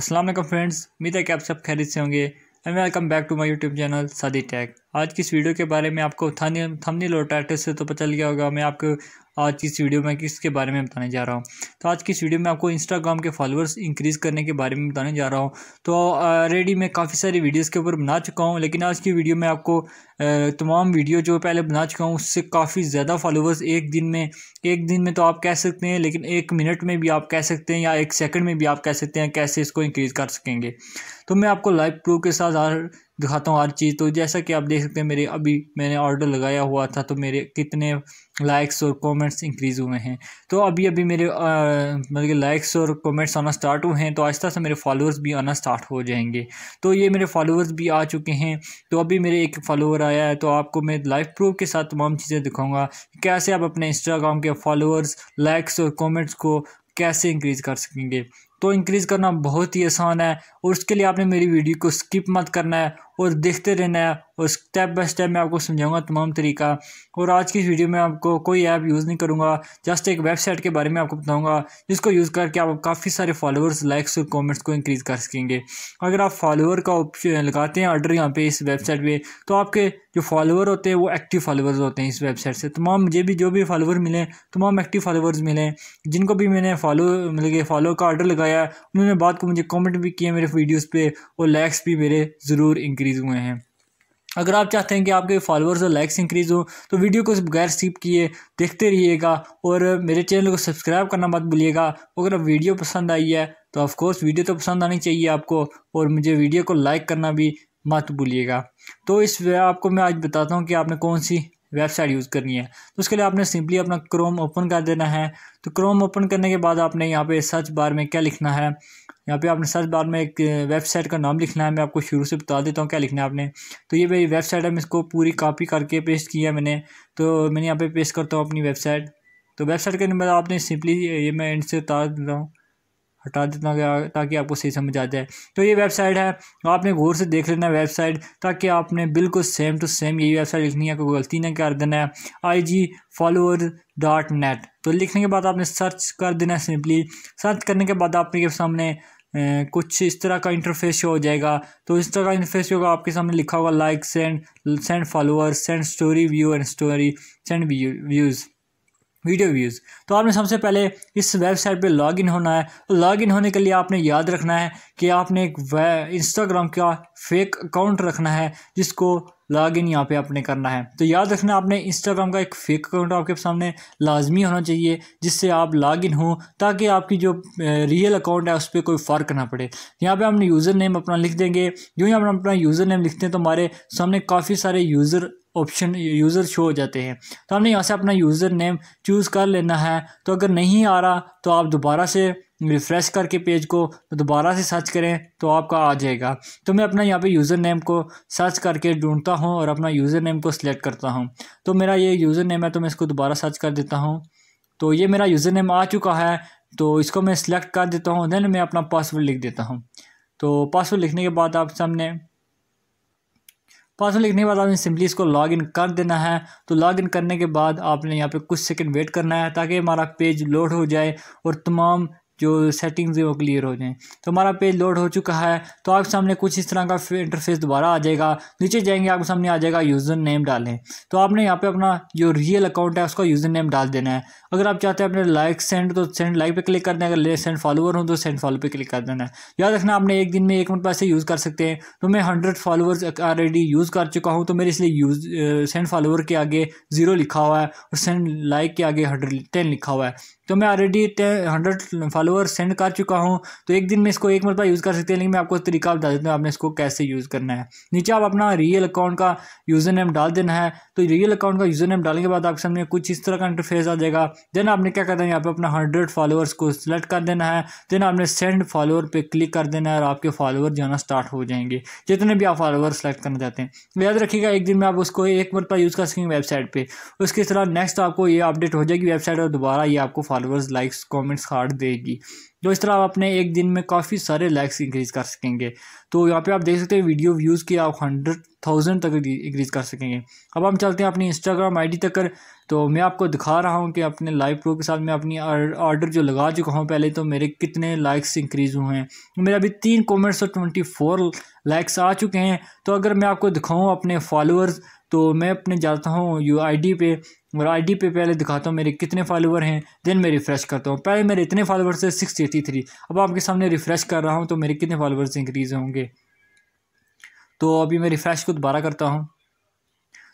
Aslam friends उम्मीद है कि आप सब खैरित से होंगे and welcome back to my YouTube channel सदी टैग आज की इस वीडियो के बारे में आपको थंबनेल थंबनेल और टाइटल से तो पता लिया होगा मैं आपको आज की इस वीडियो में किसके बारे में बताने जा रहा हूँ तो आज की इस वीडियो में आपको इंस्टाग्राम के फॉलोअर्स इंक्रीज़ करने के बारे में बताने जा रहा हूँ तो ऑलरेडी मैं काफ़ी सारी वीडियोस के ऊपर बना चुका हूँ लेकिन आज की वीडियो में आपको तमाम वीडियो जो पहले बना चुका हूँ उससे काफ़ी ज़्यादा फॉलोअर्स एक दिन में एक दिन में तो आप कह सकते हैं लेकिन एक मिनट में भी आप कह सकते हैं या एक सेकेंड में भी आप कह सकते हैं कैसे इसको इंक्रीज़ कर सकेंगे तो मैं आपको लाइव प्रूफ के साथ दिखाता हूँ हर चीज़ तो जैसा कि आप देख सकते हैं मेरे अभी मैंने ऑर्डर लगाया हुआ था तो मेरे कितने लाइक्स और कमेंट्स इंक्रीज़ हुए हैं तो अभी अभी मेरे मतलब कि लाइक्स और कमेंट्स आना स्टार्ट हुए हैं तो आहिस्ता से मेरे फॉलोअर्स भी आना स्टार्ट हो जाएंगे तो ये मेरे फॉलोअर्स भी आ चुके हैं तो अभी मेरे एक फॉलोअर आया है तो आपको मैं लाइव प्रूफ के साथ तमाम चीज़ें दिखाऊंगा कैसे आप अपने इंस्टाग्राम के फॉलोअर्स लाइक्स और कॉमेंट्स को कैसे इंक्रीज़ कर सकेंगे तो इंक्रीज़ करना बहुत ही आसान है और उसके लिए आपने मेरी वीडियो को स्किप मत करना है और देखते रहना है और स्टेप बाय स्टेप मैं आपको समझाऊंगा तमाम तरीका और आज की इस वीडियो में आपको कोई ऐप यूज़ नहीं करूँगा जस्ट एक वेबसाइट के बारे में आपको बताऊँगा जिसको यूज़ करके आप काफ़ी सारे फॉलोअर्स लाइक्स और कॉमेंट्स को इंक्रीज़ कर सकेंगे अगर आप फॉलोअर का ऑप्शन लगाते हैं ऑर्डर यहाँ पर इस वेबसाइट पर तो आपके जो फॉलोअर होते हैं वो एक्टिव फॉलोअर्स होते हैं इस वेबसाइट से तमाम मुझे भी जो भी फॉलोअर मिले तमाम एक्टिव फॉलोअर्स मिले जिनको भी मैंने फॉलो मतलब कि फॉलो का ऑर्डर लगाया उन्होंने बात को मुझे कॉमेंट भी किया मेरे वीडियोज़ पर और लाइक्स भी मेरे ज़रूर इंक्रीज़ इंक्रीज़ हुए हैं अगर आप चाहते हैं कि आपके फॉलोअर्स और लाइक्स इंक्रीज़ हो तो वीडियो को बगैर स्किप किए देखते रहिएगा और मेरे चैनल को सब्सक्राइब करना मत भूलिएगा अगर वीडियो पसंद आई है तो ऑफकोर्स वीडियो तो पसंद आनी चाहिए आपको और मुझे वीडियो को लाइक करना भी मत भूलिएगा तो इस आपको मैं आज बताता हूँ कि आपने कौन सी वेबसाइट यूज़ करनी है तो उसके लिए आपने सिंपली अपना क्रोम ओपन कर देना है तो क्रोम ओपन करने के बाद आपने यहाँ पे सर्च बार में क्या लिखना है यहाँ पे आपने सर्च बार में एक वेबसाइट का नाम लिखना है मैं आपको शुरू से बता देता हूँ क्या लिखना है आपने तो ये मेरी वेबसाइट है मैं इसको पूरी कापी करके पेस्ट किया है मैंने तो मैंने यहाँ पे पेस्ट करता हूँ अपनी वेबसाइट तो वेबसाइट के नंबर आपने सिंपली ये मैं इनसे उतार देता हूँ हटा देता गया ताकि आपको सही समझ आ जाए तो ये वेबसाइट है आपने गौर से देख लेना वेबसाइट ताकि आपने बिल्कुल सेम टू सेम यही वेबसाइट लिखनी है कोई गलती नहीं कर देना है I G follower dot net तो लिखने के बाद आपने सर्च कर देना है सिंपली सर्च करने के बाद आपके सामने कुछ इस तरह का इंटरफेस शो हो जाएगा तो इस तरह का इंटरफेस होगा आपके सामने लिखा होगा like send send followers send story view and story send views video views तो आपने सबसे पहले इस वेबसाइट पे लॉगिन होना है तो लॉगिन होने के लिए आपने याद रखना है कि आपने एक इंस्टाग्राम का फेक अकाउंट रखना है जिसको लॉगिन यहाँ पे आपने करना है तो याद रखना आपने इंस्टाग्राम का एक फेक अकाउंट आपके सामने लाजमी होना चाहिए जिससे आप लॉगिन हो ताकि आपकी जो रियल अकाउंट है उस पर कोई फ़र्क ना पड़े यहाँ पे हमने यूज़र नेम अपना लिख देंगे जो ही हम अपना यूज़र नेम लिखते हैं तो हमारे सामने काफ़ी सारे यूज़र ऑप्शन यूज़र शो हो जाते हैं तो हमने यहाँ से अपना यूज़र नेम चूज़ कर लेना है तो अगर नहीं आ रहा तो आप दोबारा से रिफ़्रेश करके पेज को दोबारा से सर्च करें तो आपका आ जाएगा तो मैं अपना यहाँ पे यूज़र नेम को सर्च करके ढूंढता हूँ और अपना यूज़र नेम को सिलेक्ट करता हूँ तो मेरा ये यूज़र नेम है तो मैं इसको दोबारा सर्च कर देता हूँ तो ये मेरा यूज़र नेम आ चुका है तो इसको मैं सिलेक्ट कर देता हूँ देन मैं अपना पासवर्ड लिख देता हूँ तो पासवर्ड लिखने के बाद आप सामने पासवर्ड लिखने के बाद आपने सिंपली इसको लॉगिन कर देना है तो लॉगिन करने के बाद आपने यहाँ पे कुछ सेकंड वेट करना है ताकि हमारा पेज लोड हो जाए और तमाम जो सेटिंग्स है वो क्लियर हो जाएँ तो हमारा पेज लोड हो चुका है तो आपके सामने कुछ इस तरह का इंटरफेस दोबारा आ जाएगा नीचे जाएंगे आपके सामने आ जाएगा यूज़र नेम डालें तो आपने यहाँ पे अपना जो रियल अकाउंट है उसका यूज़र नेम डाल देना है अगर आप चाहते हैं अपने लाइक सेंड तो सेंड लाइक पे क्लिक कर देना अगर सेंड फॉलोवर हों तो सेंड फॉलो पर क्लिक कर देना है याद रखना आपने एक दिन में एक मिनट पैसे यूज़ कर सकते हैं तो मैं हंड्रेड फॉलोअर्स ऑलरेडी यूज़ कर चुका हूँ तो मेरे इसलिए यूज सेंड फॉलोवर के आगे ज़ीरो लिखा हुआ है और सेंड लाइक के आगे हंड्रेड टेन लिखा हुआ है तो मैं ऑलरेडी हंड्रेड फॉलोअर सेंड कर चुका हूँ तो एक दिन में इसको एक मरतबा यूज़ कर सकते हैं लेकिन मैं आपको तरीका बता देता हूँ आपने इसको कैसे यूज़ करना है नीचे आप अपना रियल अकाउंट का यूज़र नेम डाल देना है तो रियल अकाउंट का यूज़र नेम डालने के बाद आपके सामने कुछ इस तरह का इंटरफेस आ जाएगा देन आपने क्या करना है यहाँ पर अपना हंड्रेड फॉलोअर्स को सिलेक्ट कर देना है देन आपने सेंड फॉलोअर पर क्लिक कर देना है और आपके फॉलोअर जाना स्टार्ट हो जाएंगे जितने भी आप फॉलोअर सेलेक्ट करना चाहते हैं तो याद रखिएगा एक दिन में आप उसको एक मरतबा यूज़ कर सकेंगे वेबसाइट पर उसके तरह नेक्स्ट आपको ये अपडेट हो जाएगी वेबसाइट और दोबारा ये आपको follow followers likes comments heart देगी तो इस तरह आप अपने एक दिन में काफ़ी सारे लाइक्स इंक्रीज कर सकेंगे तो यहाँ पे आप देख सकते हैं वीडियो व्यूज़ की आप हंड्रेड थाउजेंड तक इंक्रीज कर सकेंगे अब हम चलते हैं अपनी इंस्टाग्राम आईडी तक कर तो मैं आपको दिखा रहा हूँ कि अपने लाइव प्रो के साथ मैं अपनी ऑर्डर जो लगा चुका हूँ पहले तो मेरे कितने लाइक्स इंक्रीज़ हुए हैं मेरे अभी तीन कॉमेंट्स और ट्वेंटी फोर लाइक्स आ चुके हैं तो अगर मैं आपको दिखाऊँ अपने फॉलोअर्स तो मैं अपने जाता हूँ यू आई डी पे और आईडी पे पहले दिखाता हूँ मेरे कितने फॉलोवर हैं देन मैं रिफ़्रेश करता हूँ पहले मेरे इतने फॉलोवर्स थे सिक्स एटी थ्री अब आपके सामने रिफ़्रेश कर रहा हूँ तो मेरे कितने फॉलोवर्स इंक्रीज़ होंगे तो अभी मैं रिफ़्रेश को दोबारा करता हूँ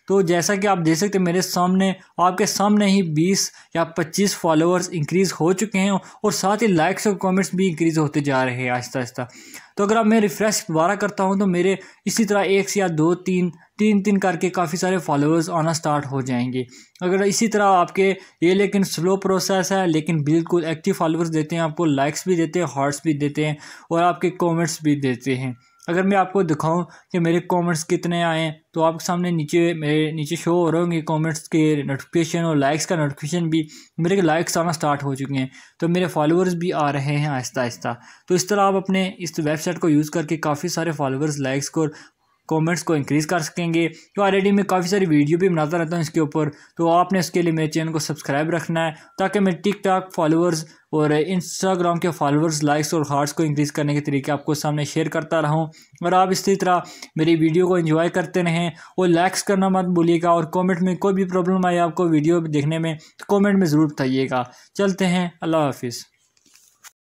तो जैसा कि आप देख सकते हैं मेरे सामने आपके सामने ही 20 या 25 फॉलोअर्स इंक्रीज़ हो चुके हैं और साथ ही लाइक्स और कमेंट्स भी इंक्रीज़ होते जा रहे हैं आहिस्ता आहिस्ता तो अगर आप मैं रिफ़्रेश दोबारा करता हूँ तो मेरे इसी तरह एक से या दो तीन तीन तीन करके काफ़ी सारे फॉलोअर्स आना स्टार्ट हो जाएंगे अगर इसी तरह आपके ये लेकिन स्लो प्रोसेस है लेकिन बिल्कुल एक्टिव फॉलोअर्स देते हैं आपको लाइक्स भी देते हैं हार्ट्स भी देते हैं और आपके कॉमेंट्स भी देते हैं अगर मैं आपको दिखाऊं कि मेरे कमेंट्स कितने आए हैं तो आपके सामने नीचे मेरे नीचे शो हो रहे होंगे कमेंट्स के नोटिफिकेशन और लाइक्स का नोटिफिकेशन भी मेरे के लाइक्स आना स्टार्ट हो चुके हैं तो मेरे फॉलोअर्स भी आ रहे हैं आहिस्ता आहिस्ता तो इस तरह आप अपने इस वेबसाइट को यूज़ करके काफ़ी सारे फॉलोअर्स लाइक्स को कमेंट्स को इंक्रीज़ कर सकेंगे तो ऑलरेडी मैं काफ़ी सारी वीडियो भी बनाता रहता हूँ इसके ऊपर तो आपने इसके लिए मेरे चैनल को सब्सक्राइब रखना है ताकि मैं टिक टॉक फॉलोअर्स और इंस्टाग्राम के फॉलोअर्स लाइक्स और हार्ट्स को इंक्रीज़ करने के तरीके आपको सामने शेयर करता रहूँ और आप इसी तरह मेरी वीडियो को इन्जॉय करते रहें और लाइक्स करना मत भूलिएगा और कॉमेंट में कोई भी प्रॉब्लम आए आपको वीडियो देखने में तो कॉमेंट में ज़रूर बताइएगा चलते हैं अल्लाह हाफिज़